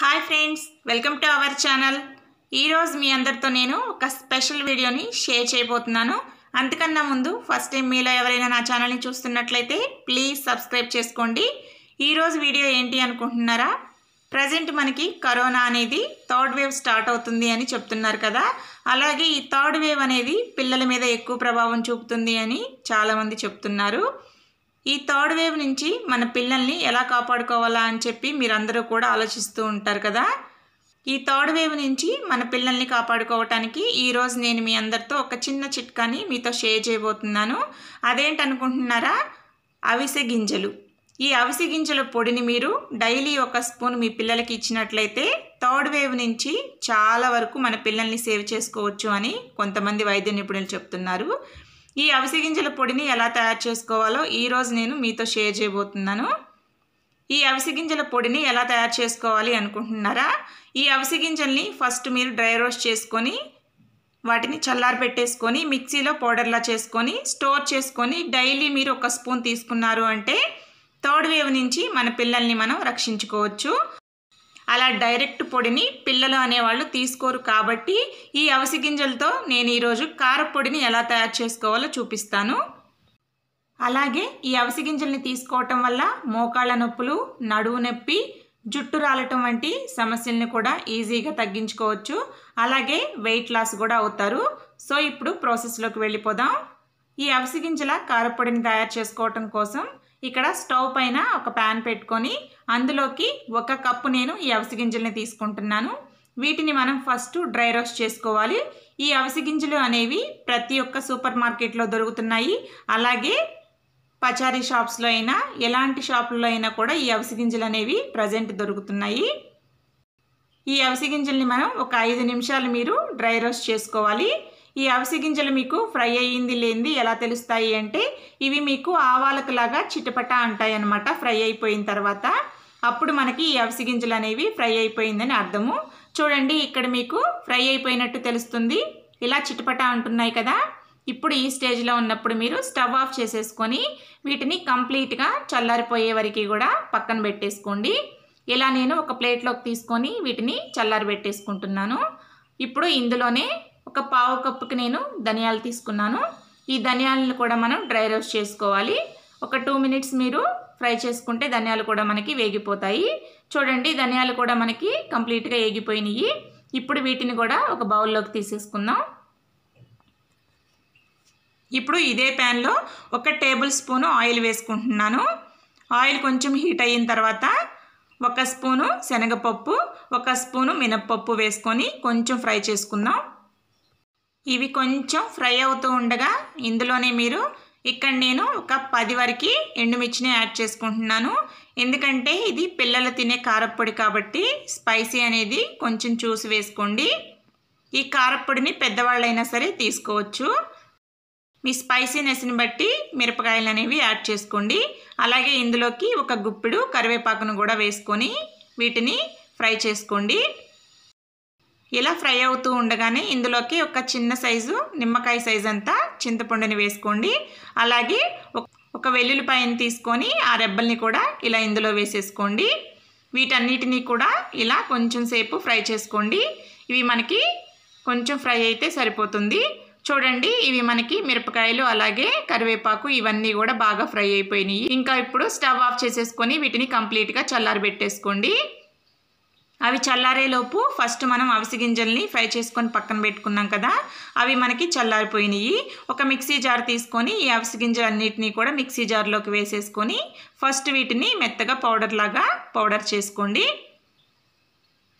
hi friends welcome to our channel ఈరోజు మీ అందరితో నేను ఒక స్పెషల్ వీడియోని షేర్ చేయబోతున్నాను అంతకన్నా ముందు ఫస్ట్ టైం మీలో ఎవరైనా నా ఛానల్ని చూస్తున్నట్లయితే ప్లీజ్ సబ్స్క్రైబ్ చేసుకోండి ఈరోజు వీడియో ఏంటి అనుకుంటున్నారా ప్రజెంట్ మనకి కరోనా అనేది థర్డ్ వేవ్ స్టార్ట్ అవుతుంది అని చెప్తున్నారు కదా అలాగే ఈ థర్డ్ వేవ్ అనేది పిల్లల మీద ఎక్కువ ప్రభావం చూపుతుంది అని చాలామంది చెప్తున్నారు ఈ థర్డ్ వేవ్ నుంచి మన పిల్లల్ని ఎలా కాపాడుకోవాలా అని చెప్పి మీరందరూ కూడా ఆలోచిస్తూ ఉంటారు కదా ఈ థర్డ్ వేవ్ నుంచి మన పిల్లల్ని కాపాడుకోవటానికి ఈరోజు నేను మీ అందరితో ఒక చిన్న చిట్కాని మీతో షేర్ చేయబోతున్నాను అదేంటనుకుంటున్నారా అవిసె గింజలు ఈ అవిసె గింజల పొడిని మీరు డైలీ ఒక స్పూన్ మీ పిల్లలకి ఇచ్చినట్లయితే థర్డ్ వేవ్ నుంచి చాలా వరకు మన పిల్లల్ని సేవ్ చేసుకోవచ్చు అని కొంతమంది వైద్య నిపుణులు చెప్తున్నారు ఈ అవిసె గింజల పొడిని ఎలా తయారు చేసుకోవాలో ఈరోజు నేను మీతో షేర్ చేయబోతున్నాను ఈ అవిసె గింజల పొడిని ఎలా తయారు చేసుకోవాలి అనుకుంటున్నారా ఈ అవిసె గింజల్ని ఫస్ట్ మీరు డ్రై రోస్ట్ చేసుకొని వాటిని చల్లారి పెట్టేసుకొని మిక్సీలో పౌడర్లా చేసుకొని స్టోర్ చేసుకొని డైలీ మీరు ఒక స్పూన్ తీసుకున్నారు అంటే థర్డ్ వేవ్ నుంచి మన పిల్లల్ని మనం రక్షించుకోవచ్చు అలా డైరెక్ట్ పొడిని పిల్లలు అనేవాళ్ళు తీసుకోరు కాబట్టి ఈ అవసి గింజలతో నేను ఈరోజు కారపొడిని ఎలా తయారు చేసుకోవాలో చూపిస్తాను అలాగే ఈ అవసి గింజల్ని తీసుకోవటం వల్ల మోకాళ్ళ నొప్పులు నడువు నొప్పి జుట్టు రాలటం వంటి సమస్యల్ని కూడా ఈజీగా తగ్గించుకోవచ్చు అలాగే వెయిట్ లాస్ కూడా అవుతారు సో ఇప్పుడు ప్రాసెస్లోకి వెళ్ళిపోదాం ఈ అవసి గింజల కారపొడిని తయారు చేసుకోవటం కోసం ఇక్కడ స్టవ్ పైన ఒక ప్యాన్ పెట్టుకొని అందులోకి ఒక కప్పు నేను ఈ అవిసి గింజల్ని తీసుకుంటున్నాను వీటిని మనం ఫస్ట్ డ్రై రోస్ట్ చేసుకోవాలి ఈ అవసిగింజలు గింజలు అనేవి ప్రతి ఒక్క సూపర్ మార్కెట్లో దొరుకుతున్నాయి అలాగే పచారీ షాప్స్లో అయినా ఎలాంటి షాపుల్లో అయినా కూడా ఈ అవసిగింజలు గింజలు అనేవి ప్రజెంట్ దొరుకుతున్నాయి ఈ అవసిగింజల్ని గింజల్ని మనం ఒక ఐదు నిమిషాలు మీరు డ్రై రోస్ట్ చేసుకోవాలి ఈ అవిసి గింజలు మీకు ఫ్రై అయ్యింది లేనిది ఎలా తెలుస్తాయి అంటే ఇవి మీకు ఆవాలకులాగా చిటపట అంటాయి అనమాట ఫ్రై అయిపోయిన తర్వాత అప్పుడు మనకి ఈ అవిసి గింజలు అనేవి ఫ్రై అయిపోయిందని అర్థము చూడండి ఇక్కడ మీకు ఫ్రై అయిపోయినట్టు తెలుస్తుంది ఇలా చిటపట అంటున్నాయి కదా ఇప్పుడు ఈ స్టేజ్లో ఉన్నప్పుడు మీరు స్టవ్ ఆఫ్ చేసేసుకొని వీటిని కంప్లీట్గా చల్లారిపోయే వరకు కూడా పక్కన పెట్టేసుకోండి ఇలా నేను ఒక ప్లేట్లోకి తీసుకొని వీటిని చల్లారి పెట్టేసుకుంటున్నాను ఇప్పుడు ఇందులోనే ఒక పావు కప్పుకి నేను ధనియాలు తీసుకున్నాను ఈ ధనియాలను కూడా మనం డ్రై రోస్ట్ చేసుకోవాలి ఒక టూ మినిట్స్ మీరు ఫ్రై చేసుకుంటే ధనియాలు కూడా మనకి వేగిపోతాయి చూడండి ధనియాలు కూడా మనకి కంప్లీట్గా వేగిపోయినాయి ఇప్పుడు వీటిని కూడా ఒక బౌల్లోకి తీసేసుకుందాం ఇప్పుడు ఇదే ప్యాన్లో ఒక టేబుల్ స్పూను ఆయిల్ వేసుకుంటున్నాను ఆయిల్ కొంచెం హీట్ అయిన తర్వాత ఒక స్పూను శనగపప్పు ఒక స్పూను మినప్పప్పు వేసుకొని కొంచెం ఫ్రై చేసుకుందాం ఇవి కొంచెం ఫ్రై అవుతూ ఉండగా ఇందులోనే మీరు ఇక్కడ నేను ఒక పది వరకు ఎండుమిర్చిని యాడ్ చేసుకుంటున్నాను ఎందుకంటే ఇది పిల్లలు తినే కారప్పొడి కాబట్టి స్పైసీ అనేది కొంచెం చూసి వేసుకోండి ఈ కారప్పొడిని పెద్దవాళ్ళైనా సరే తీసుకోవచ్చు మీ స్పైసీనెస్ని బట్టి మిరపకాయలు అనేవి యాడ్ చేసుకోండి అలాగే ఇందులోకి ఒక గుప్పిడు కరివేపాకును కూడా వేసుకొని వీటిని ఫ్రై చేసుకోండి ఇలా ఫ్రై అవుతూ ఉండగానే ఇందులోకి ఒక చిన్న సైజు నిమ్మకాయ సైజు అంతా చింతపండుని వేసుకోండి అలాగే ఒక వెల్లుల్లిపాయని తీసుకొని ఆ రెబ్బల్ని కూడా ఇలా ఇందులో వేసేసుకోండి వీటన్నిటినీ కూడా ఇలా కొంచెం సేపు ఫ్రై చేసుకోండి ఇవి మనకి కొంచెం ఫ్రై అయితే సరిపోతుంది చూడండి ఇవి మనకి మిరపకాయలు అలాగే కరివేపాకు ఇవన్నీ కూడా బాగా ఫ్రై అయిపోయినాయి ఇంకా ఇప్పుడు స్టవ్ ఆఫ్ చేసేసుకొని వీటిని కంప్లీట్గా చల్లారబెట్టేసుకోండి అవి చల్లారేలోపు ఫస్ట్ మనం అవిసి గింజల్ని ఫ్రై చేసుకొని పక్కన పెట్టుకున్నాం కదా అవి మనకి చల్లారిపోయినాయి ఒక మిక్సీ జార్ తీసుకొని ఈ అవిసి గింజలన్నిటినీ కూడా మిక్సీ జార్లోకి వేసేసుకొని ఫస్ట్ వీటిని మెత్తగా పౌడర్ లాగా పౌడర్ చేసుకోండి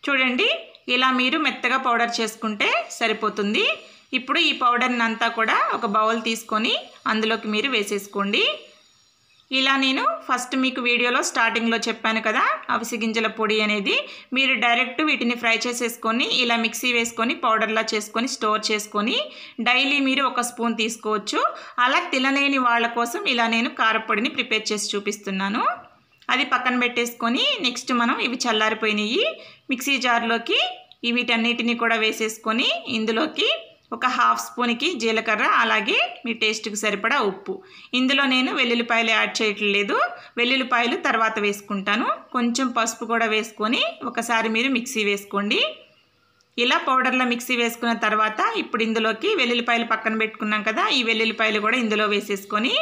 చూడండి ఇలా మీరు మెత్తగా పౌడర్ చేసుకుంటే సరిపోతుంది ఇప్పుడు ఈ పౌడర్ని అంతా కూడా ఒక బౌల్ తీసుకొని అందులోకి మీరు వేసేసుకోండి ఇలా నేను ఫస్ట్ మీకు వీడియోలో స్టార్టింగ్లో చెప్పాను కదా అవిసి గింజల పొడి అనేది మీరు డైరెక్ట్ వీటిని ఫ్రై చేసేసుకొని ఇలా మిక్సీ వేసుకొని పౌడర్లా చేసుకొని స్టోర్ చేసుకొని డైలీ మీరు ఒక స్పూన్ తీసుకోవచ్చు అలా తినలేని వాళ్ళ కోసం ఇలా నేను కారపొడిని ప్రిపేర్ చేసి చూపిస్తున్నాను అది పక్కన పెట్టేసుకొని నెక్స్ట్ మనం ఇవి చల్లారిపోయినాయి మిక్సీ జార్లోకి వీటన్నిటిని కూడా వేసేసుకొని ఇందులోకి ఒక హాఫ్ స్పూన్కి జీలకర్ర అలాగే మీ టేస్ట్కి సరిపడా ఉప్పు ఇందులో నేను వెల్లుల్లిపాయలు యాడ్ చేయటం లేదు వెల్లుల్లిపాయలు తర్వాత వేసుకుంటాను కొంచెం పసుపు కూడా వేసుకొని ఒకసారి మీరు మిక్సీ వేసుకోండి ఇలా పౌడర్లో మిక్సీ వేసుకున్న తర్వాత ఇప్పుడు ఇందులోకి వెల్లుల్లిపాయలు పక్కన పెట్టుకున్నాం కదా ఈ వెల్లుల్లిపాయలు కూడా ఇందులో వేసేసుకొని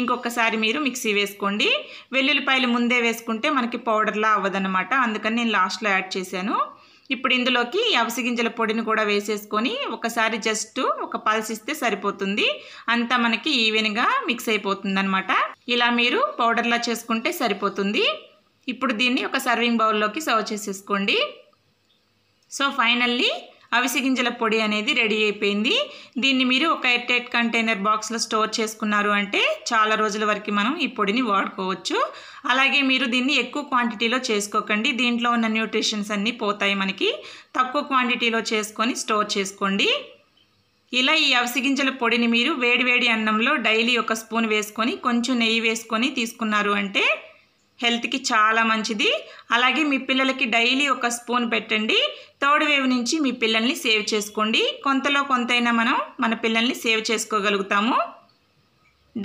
ఇంకొకసారి మీరు మిక్సీ వేసుకోండి వెల్లుల్లిపాయలు ముందే వేసుకుంటే మనకి పౌడర్లా అవ్వదనమాట అందుకని నేను లాస్ట్లో యాడ్ చేశాను ఇప్పుడు ఇందులోకి అవిసి గింజల పొడిని కూడా వేసేసుకొని ఒకసారి జస్ట్ ఒక పల్స్ ఇస్తే సరిపోతుంది అంతా మనకి ఈవెన్గా మిక్స్ అయిపోతుంది అనమాట ఇలా మీరు పౌడర్లా చేసుకుంటే సరిపోతుంది ఇప్పుడు దీన్ని ఒక సర్వింగ్ బౌల్లోకి సర్వ్ చేసేసుకోండి సో ఫైనల్లీ అవిసి గింజల పొడి అనేది రెడీ అయిపోయింది దీన్ని మీరు ఒక ఎయిర్టైట్ కంటైనర్ బాక్స్లో స్టోర్ చేసుకున్నారు అంటే చాలా రోజుల వరకు మనం ఈ పొడిని వాడుకోవచ్చు అలాగే మీరు దీన్ని ఎక్కువ క్వాంటిటీలో చేసుకోకండి దీంట్లో ఉన్న న్యూట్రిషన్స్ అన్నీ పోతాయి మనకి తక్కువ క్వాంటిటీలో చేసుకొని స్టోర్ చేసుకోండి ఇలా ఈ అవిసి గింజల పొడిని మీరు వేడివేడి అన్నంలో డైలీ ఒక స్పూన్ వేసుకొని కొంచెం నెయ్యి వేసుకొని తీసుకున్నారు అంటే హెల్త్కి చాలా మంచిది అలాగే మీ పిల్లలకి డైలీ ఒక స్పూన్ పెట్టండి థర్డ్ వేవ్ నుంచి మీ పిల్లల్ని సేవ్ చేసుకోండి కొంతలో కొంతైనా మనం మన పిల్లల్ని సేవ్ చేసుకోగలుగుతాము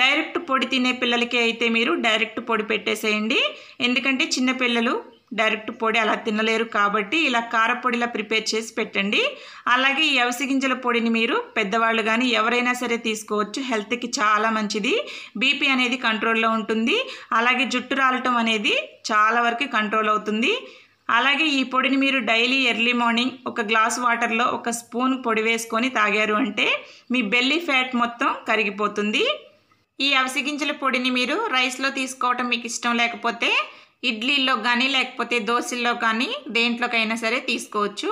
డైరెక్ట్ పొడి తినే పిల్లలకి అయితే మీరు డైరెక్ట్ పొడి పెట్టేసేయండి ఎందుకంటే చిన్నపిల్లలు డైరెక్ట్ పొడి అలా తినలేరు కాబట్టి ఇలా కారపొడిలా ప్రిపేర్ చేసి పెట్టండి అలాగే ఈ అవిసి గింజల పొడిని మీరు పెద్దవాళ్ళు కానీ ఎవరైనా సరే తీసుకోవచ్చు హెల్త్కి చాలా మంచిది బీపీ అనేది కంట్రోల్లో ఉంటుంది అలాగే జుట్టు రాలటం అనేది చాలా వరకు కంట్రోల్ అవుతుంది అలాగే ఈ పొడిని మీరు డైలీ ఎర్లీ మార్నింగ్ ఒక గ్లాస్ వాటర్లో ఒక స్పూన్ పొడి వేసుకొని తాగారు అంటే మీ బెల్లీ ఫ్యాట్ మొత్తం కరిగిపోతుంది ఈ అవిసి గింజల పొడిని మీరు రైస్లో తీసుకోవటం మీకు ఇష్టం లేకపోతే ఇడ్లీల్లో కానీ లేకపోతే దోశల్లో కానీ దేంట్లోకైనా సరే తీసుకోవచ్చు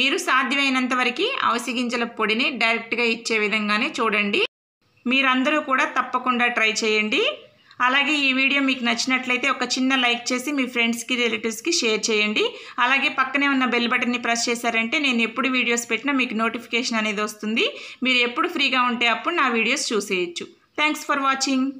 మీరు సాధ్యమైనంత వరకు అవసి గింజల పొడిని డైరెక్ట్గా ఇచ్చే విధంగానే చూడండి మీరందరూ కూడా తప్పకుండా ట్రై చేయండి అలాగే ఈ వీడియో మీకు నచ్చినట్లయితే ఒక చిన్న లైక్ చేసి మీ ఫ్రెండ్స్కి రిలేటివ్స్కి షేర్ చేయండి అలాగే పక్కనే ఉన్న బెల్ బటన్ని ప్రెస్ చేశారంటే నేను ఎప్పుడు వీడియోస్ పెట్టినా మీకు నోటిఫికేషన్ అనేది వస్తుంది మీరు ఎప్పుడు ఫ్రీగా ఉంటే అప్పుడు నా వీడియోస్ చూసేయచ్చు థ్యాంక్స్ ఫర్ వాచింగ్